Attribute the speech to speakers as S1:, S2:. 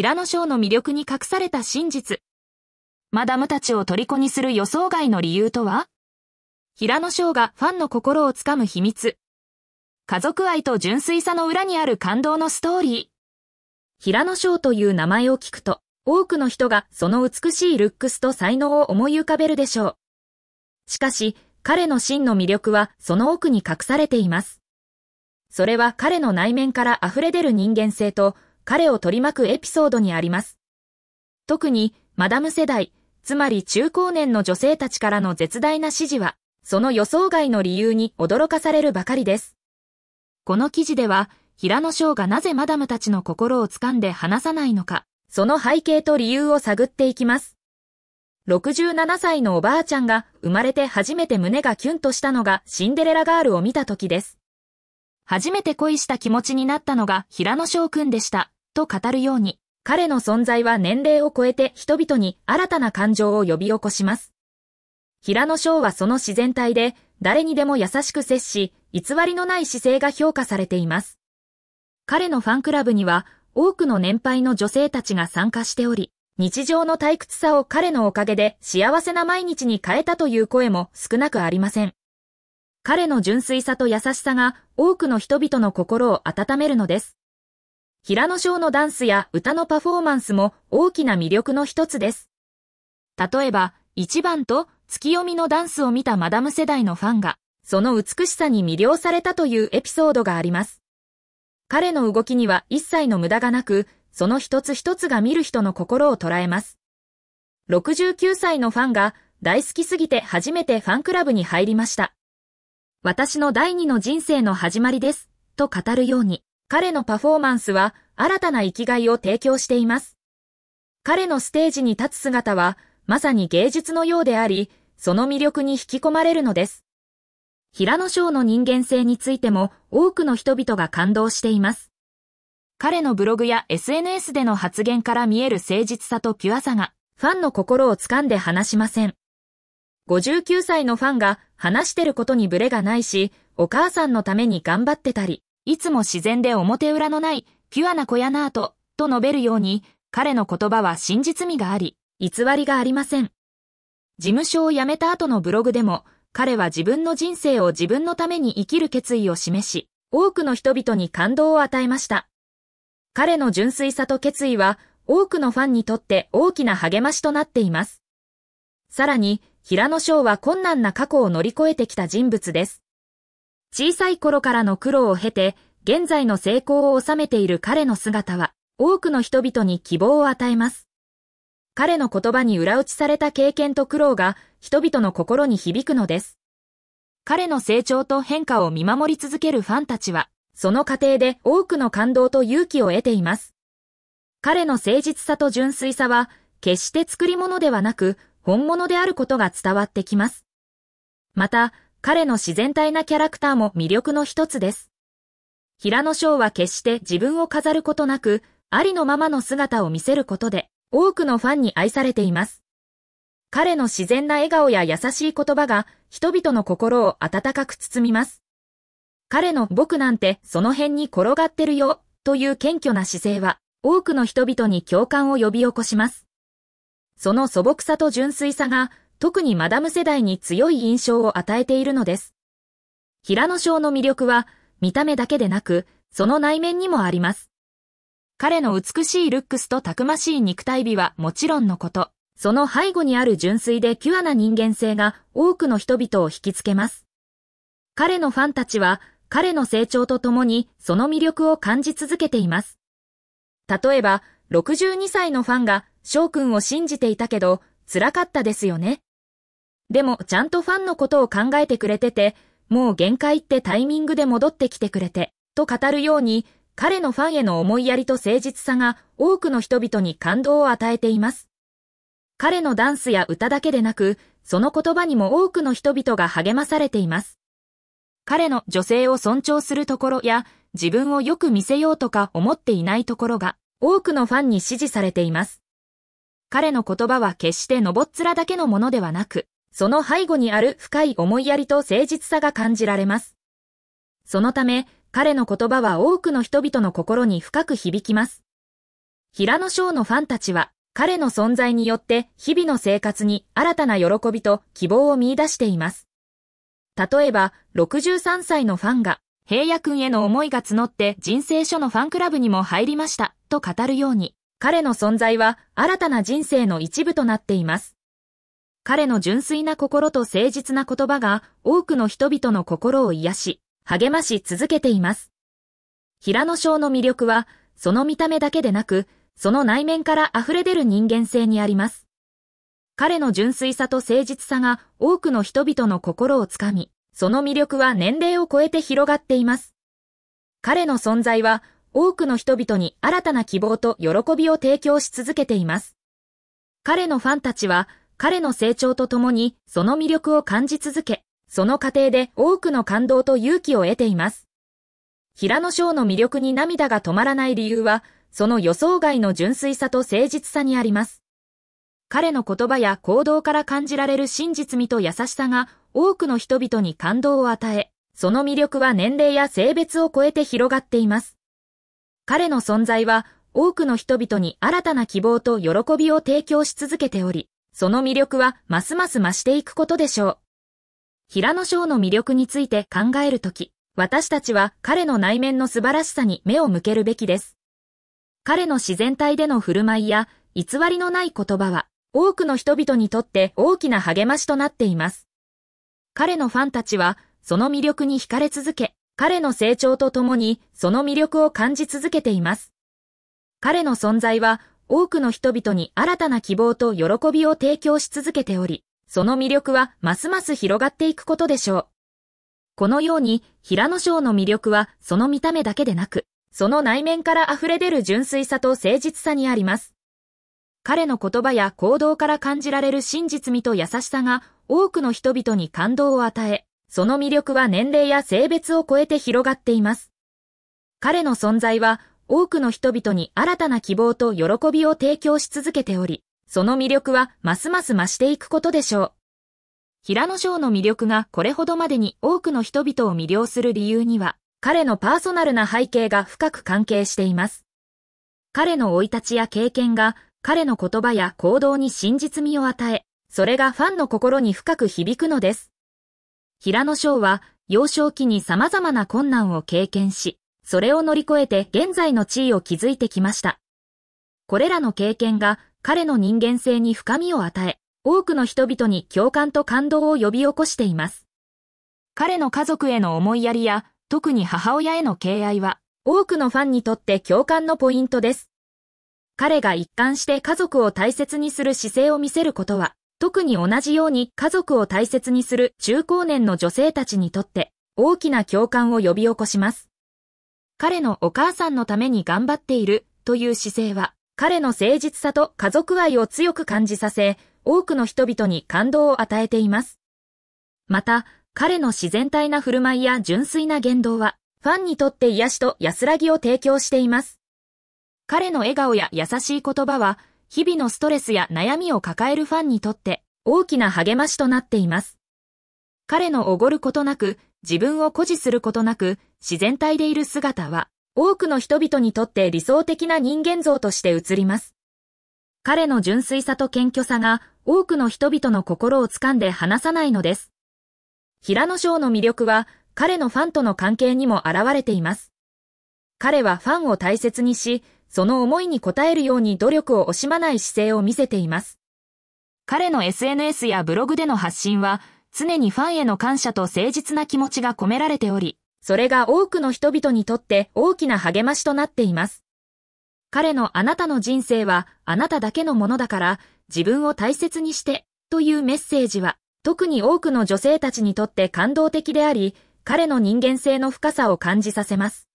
S1: 平野翔の魅力に隠された真実。マダムたちを虜にする予想外の理由とは平野翔がファンの心をつかむ秘密。家族愛と純粋さの裏にある感動のストーリー。平野翔という名前を聞くと、多くの人がその美しいルックスと才能を思い浮かべるでしょう。しかし、彼の真の魅力はその奥に隠されています。それは彼の内面から溢れ出る人間性と彼を取り巻くエピソードにあります。特に、マダム世代、つまり中高年の女性たちからの絶大な支持は、その予想外の理由に驚かされるばかりです。この記事では、平野翔がなぜマダムたちの心を掴んで離さないのか、その背景と理由を探っていきます。67歳のおばあちゃんが生まれて初めて胸がキュンとしたのがシンデレラガールを見た時です。初めて恋した気持ちになったのが平野翔くんでした。と語るように、彼の存在は年齢を超えて人々に新たな感情を呼び起こします。平野翔はその自然体で、誰にでも優しく接し、偽りのない姿勢が評価されています。彼のファンクラブには、多くの年配の女性たちが参加しており、日常の退屈さを彼のおかげで幸せな毎日に変えたという声も少なくありません。彼の純粋さと優しさが多くの人々の心を温めるのです。平野翔のダンスや歌のパフォーマンスも大きな魅力の一つです。例えば、1番と月読みのダンスを見たマダム世代のファンが、その美しさに魅了されたというエピソードがあります。彼の動きには一切の無駄がなく、その一つ一つが見る人の心を捉えます。69歳のファンが大好きすぎて初めてファンクラブに入りました。私の第二の人生の始まりです、と語るように。彼のパフォーマンスは新たな生きがいを提供しています。彼のステージに立つ姿は、まさに芸術のようであり、その魅力に引き込まれるのです。平野翔の人間性についても多くの人々が感動しています。彼のブログや SNS での発言から見える誠実さとピュアさが、ファンの心を掴んで話しません。59歳のファンが話してることにブレがないし、お母さんのために頑張ってたり、いつも自然で表裏のないピュアな子やなぁと、と述べるように、彼の言葉は真実味があり、偽りがありません。事務所を辞めた後のブログでも、彼は自分の人生を自分のために生きる決意を示し、多くの人々に感動を与えました。彼の純粋さと決意は、多くのファンにとって大きな励ましとなっています。さらに、平野翔は困難な過去を乗り越えてきた人物です。小さい頃からの苦労を経て、現在の成功を収めている彼の姿は、多くの人々に希望を与えます。彼の言葉に裏打ちされた経験と苦労が、人々の心に響くのです。彼の成長と変化を見守り続けるファンたちは、その過程で多くの感動と勇気を得ています。彼の誠実さと純粋さは、決して作り物ではなく、本物であることが伝わってきます。また、彼の自然体なキャラクターも魅力の一つです。平野翔は決して自分を飾ることなく、ありのままの姿を見せることで、多くのファンに愛されています。彼の自然な笑顔や優しい言葉が、人々の心を温かく包みます。彼の僕なんてその辺に転がってるよ、という謙虚な姿勢は、多くの人々に共感を呼び起こします。その素朴さと純粋さが、特にマダム世代に強い印象を与えているのです。平野翔の魅力は、見た目だけでなく、その内面にもあります。彼の美しいルックスとたくましい肉体美はもちろんのこと、その背後にある純粋でキュアな人間性が多くの人々を引きつけます。彼のファンたちは、彼の成長とともにその魅力を感じ続けています。例えば、62歳のファンが翔くんを信じていたけど、辛かったですよね。でもちゃんとファンのことを考えてくれてて、もう限界ってタイミングで戻ってきてくれて、と語るように、彼のファンへの思いやりと誠実さが多くの人々に感動を与えています。彼のダンスや歌だけでなく、その言葉にも多くの人々が励まされています。彼の女性を尊重するところや、自分をよく見せようとか思っていないところが、多くのファンに支持されています。彼の言葉は決してのぼっ面だけのものではなく、その背後にある深い思いやりと誠実さが感じられます。そのため、彼の言葉は多くの人々の心に深く響きます。平野翔のファンたちは、彼の存在によって日々の生活に新たな喜びと希望を見出しています。例えば、63歳のファンが、平野くんへの思いが募って人生書のファンクラブにも入りました、と語るように、彼の存在は新たな人生の一部となっています。彼の純粋な心と誠実な言葉が多くの人々の心を癒し、励まし続けています。平野翔の魅力は、その見た目だけでなく、その内面から溢れ出る人間性にあります。彼の純粋さと誠実さが多くの人々の心をつかみ、その魅力は年齢を超えて広がっています。彼の存在は多くの人々に新たな希望と喜びを提供し続けています。彼のファンたちは彼の成長とともに、その魅力を感じ続け、その過程で多くの感動と勇気を得ています。平野翔の魅力に涙が止まらない理由は、その予想外の純粋さと誠実さにあります。彼の言葉や行動から感じられる真実味と優しさが多くの人々に感動を与え、その魅力は年齢や性別を超えて広がっています。彼の存在は多くの人々に新たな希望と喜びを提供し続けており、その魅力はますます増していくことでしょう。平野翔の魅力について考えるとき、私たちは彼の内面の素晴らしさに目を向けるべきです。彼の自然体での振る舞いや偽りのない言葉は多くの人々にとって大きな励ましとなっています。彼のファンたちはその魅力に惹かれ続け、彼の成長とともにその魅力を感じ続けています。彼の存在は多くの人々に新たな希望と喜びを提供し続けており、その魅力はますます広がっていくことでしょう。このように、平野省の魅力はその見た目だけでなく、その内面から溢れ出る純粋さと誠実さにあります。彼の言葉や行動から感じられる真実味と優しさが多くの人々に感動を与え、その魅力は年齢や性別を超えて広がっています。彼の存在は多くの人々に新たな希望と喜びを提供し続けており、その魅力はますます増していくことでしょう。平野翔の魅力がこれほどまでに多くの人々を魅了する理由には、彼のパーソナルな背景が深く関係しています。彼の生い立ちや経験が、彼の言葉や行動に真実味を与え、それがファンの心に深く響くのです。平野翔は、幼少期に様々な困難を経験し、それを乗り越えて現在の地位を築いてきました。これらの経験が彼の人間性に深みを与え、多くの人々に共感と感動を呼び起こしています。彼の家族への思いやりや、特に母親への敬愛は、多くのファンにとって共感のポイントです。彼が一貫して家族を大切にする姿勢を見せることは、特に同じように家族を大切にする中高年の女性たちにとって、大きな共感を呼び起こします。彼のお母さんのために頑張っているという姿勢は、彼の誠実さと家族愛を強く感じさせ、多くの人々に感動を与えています。また、彼の自然体な振る舞いや純粋な言動は、ファンにとって癒しと安らぎを提供しています。彼の笑顔や優しい言葉は、日々のストレスや悩みを抱えるファンにとって大きな励ましとなっています。彼のおごることなく、自分を誇示することなく、自然体でいる姿は、多くの人々にとって理想的な人間像として映ります。彼の純粋さと謙虚さが、多くの人々の心を掴んで離さないのです。平野翔の魅力は、彼のファンとの関係にも現れています。彼はファンを大切にし、その思いに応えるように努力を惜しまない姿勢を見せています。彼の SNS やブログでの発信は、常にファンへの感謝と誠実な気持ちが込められており、それが多くの人々にとって大きな励ましとなっています。彼のあなたの人生はあなただけのものだから自分を大切にしてというメッセージは特に多くの女性たちにとって感動的であり、彼の人間性の深さを感じさせます。